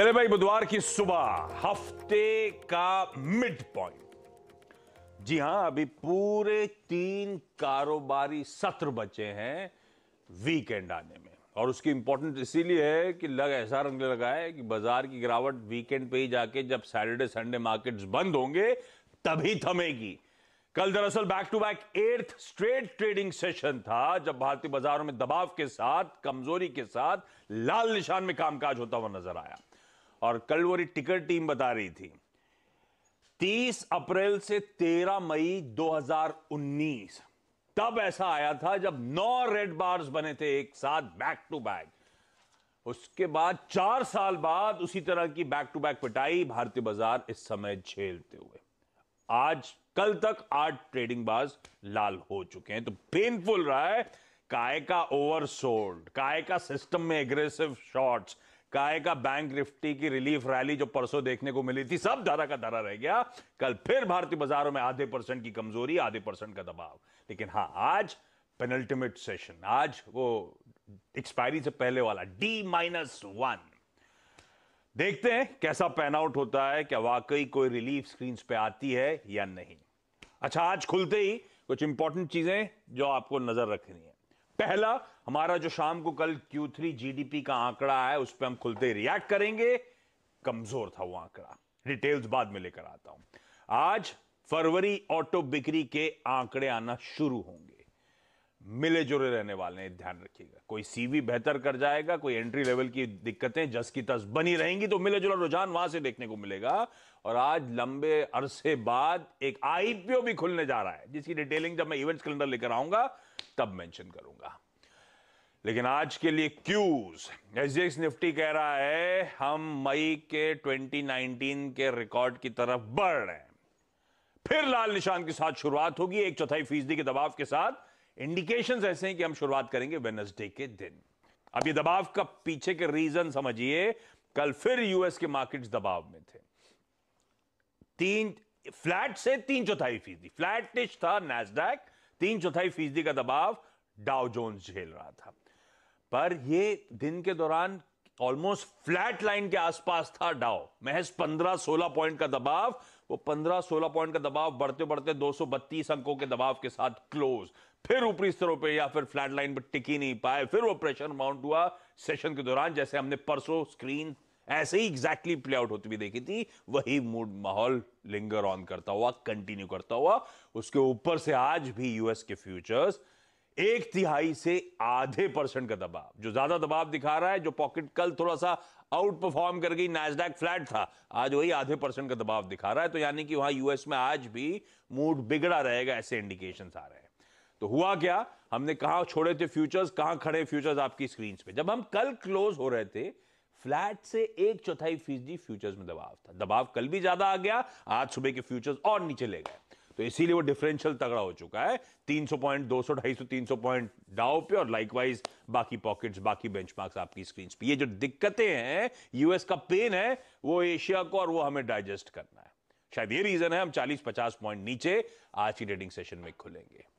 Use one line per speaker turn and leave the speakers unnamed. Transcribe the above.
चले भाई बुधवार की सुबह हफ्ते का मिड पॉइंट जी हां अभी पूरे तीन कारोबारी सत्र बचे हैं वीकेंड आने में और उसकी इंपॉर्टेंट इसीलिए है कि लग ऐसा रंग लगा है कि बाजार की गिरावट वीकेंड पे ही जाके जब सैटरडे संडे मार्केट्स बंद होंगे तभी थमेगी कल दरअसल back to back eighth straight trading session था जब भारतीय बाजारों में दबाव के साथ कमजोरी के साथ लाल निशान में कामकाज होता हुआ नजर आया और कल वो टिकट टीम बता रही थी 30 अप्रैल से 13 मई 2019 तब ऐसा आया था जब नौ रेड बार्स बने थे एक साथ बैक टू बैक उसके बाद चार साल बाद उसी तरह की बैक टू बैक पिटाई भारतीय बाजार इस समय झेलते हुए आज कल तक आठ ट्रेडिंग बार्स लाल हो चुके हैं तो पेनफुल रहा है काय का ओवर सोल्ड काय का सिस्टम में एग्रेसिव शॉर्ट्स काय का बैंक निफ्टी की रिलीफ रैली जो परसों देखने को मिली थी सब धारा का धारा रह गया कल फिर भारतीय बाजारों में आधे परसेंट की कमजोरी आधे परसेंट का दबाव लेकिन हाँ आज पेनल्टीमेट सेशन आज वो एक्सपायरी से पहले वाला डी माइनस वन देखते हैं कैसा पैन आउट होता है क्या वाकई कोई रिलीफ स्क्रीन पे आती है या नहीं अच्छा आज खुलते ही कुछ इंपॉर्टेंट चीजें जो आपको नजर रखनी है पहला हमारा जो शाम को कल Q3 GDP का आंकड़ा है उस पर हम खुलते रिएक्ट करेंगे कमजोर था वो आंकड़ा डिटेल्स बाद में लेकर आता हूं आज फरवरी ऑटो बिक्री के आंकड़े आना शुरू होंगे मिले जुले रहने वाले हैं ध्यान रखिएगा कोई सीवी बेहतर कर जाएगा कोई एंट्री लेवल की दिक्कतें जस की तस बनी रहेंगी तो मिले जुला रुझान वहां से देखने को मिलेगा और आज लंबे अरसे बाद एक आईपीओ भी खुलने जा रहा है जिसकी डिटेलिंग जब मैं इवेंट्स कैलेंडर लेकर आऊंगा तब मेंशन करूंगा लेकिन आज के लिए क्यूज एसजीएक्स निफ्टी कह रहा है हम मई के 2019 के रिकॉर्ड की तरफ बढ़ रहे हैं फिर लाल निशान के साथ शुरुआत होगी एक चौथाई फीसदी के दबाव के साथ इंडिकेशंस ऐसे हैं कि हम शुरुआत करेंगे वेनसडे के दिन अब ये दबाव का पीछे के रीजन समझिए कल फिर यूएस के मार्केट्स दबाव में थे तीन फ्लैट से तीन चौथाई फीसदी फ्लैटिश था नेस्डैक तीन चौथाई फीसदी का दबाव डाउ जोन्स झेल रहा था पर ये दिन के दौरान ऑलमोस्ट फ्लैट लाइन के आसपास था डाउ महज 15-16 पॉइंट का दबाव वो 15-16 पॉइंट का दबाव बढ़ते बढ़ते 232 अंकों के दबाव के साथ क्लोज फिर ऊपरी स्तरों पे या फिर फ्लैट लाइन पर टिकी नहीं पाए फिर वो प्रेशर माउंट हुआ सेशन के दौरान जैसे हमने परसों स्क्रीन ऐसे ही एग्जैक्टली प्ले आउट होती हुई देखी थी वही मूड माहौल लिंगर ऑन करता हुआ कंटिन्यू करता हुआ उसके ऊपर से आज भी यूएस के फ्यूचर्स एक तिहाई से आधे परसेंट का दबाव जो ज्यादा दबाव दिखा रहा है जो पॉकेट कल थोड़ा सा आउट परफॉर्म कर गई नैसडैक फ्लैट था आज वही आधे परसेंट का दबाव दिखा रहा है तो यानी कि वहां यूएस में आज भी मूड बिगड़ा रहेगा ऐसे इंडिकेशन आ रहे हैं तो हुआ क्या हमने कहा छोड़े थे फ्यूचर्स कहां खड़े फ्यूचर्स आपकी स्क्रीन पे जब हम कल क्लोज हो रहे थे फ्लैट से एक चौथाई फीसदी फ्यूचर्स में दबाव था दबाव कल भी ज्यादा आ गया आज सुबह के फ्यूचर्स और नीचे ले गए तो इसीलिए वो डिफरेंशियल तगड़ा हो चुका है 300 पॉइंट 200 250 300 पॉइंट डाउ पे और लाइकवाइज बाकी पॉकेट्स बाकी बेंचमार्क्स आपकी स्क्रीन पे ये जो दिक्कतें हैं यूएस का पेन है वो एशिया को और वो हमें डाइजेस्ट करना है शायद ये रीजन है हम 40-50 पॉइंट नीचे आज की ट्रेडिंग सेशन में खुलेंगे